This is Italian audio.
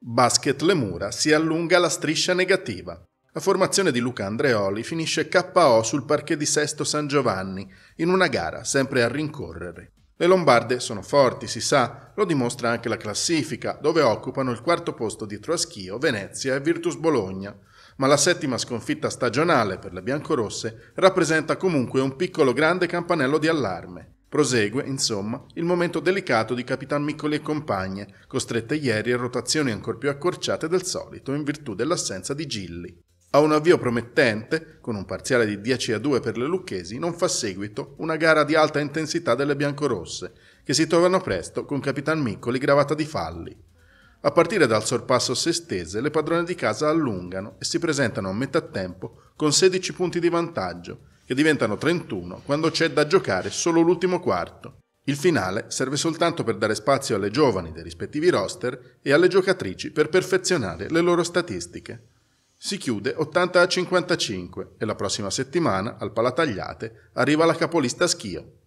Basket Le Mura si allunga la striscia negativa. La formazione di Luca Andreoli finisce KO sul parquet di Sesto San Giovanni, in una gara sempre a rincorrere. Le Lombarde sono forti, si sa, lo dimostra anche la classifica, dove occupano il quarto posto dietro a Schio, Venezia e Virtus Bologna, ma la settima sconfitta stagionale per le biancorosse rappresenta comunque un piccolo grande campanello di allarme. Prosegue, insomma, il momento delicato di Capitan Miccoli e compagne, costrette ieri a rotazioni ancor più accorciate del solito in virtù dell'assenza di Gilli. A un avvio promettente, con un parziale di 10 a 2 per le lucchesi, non fa seguito una gara di alta intensità delle biancorosse, che si trovano presto con Capitan Miccoli gravata di falli. A partire dal sorpasso sestese, le padrone di casa allungano e si presentano a metà tempo con 16 punti di vantaggio, che diventano 31 quando c'è da giocare solo l'ultimo quarto. Il finale serve soltanto per dare spazio alle giovani dei rispettivi roster e alle giocatrici per perfezionare le loro statistiche. Si chiude 80 a 55 e la prossima settimana al Palatagliate arriva la capolista Schio.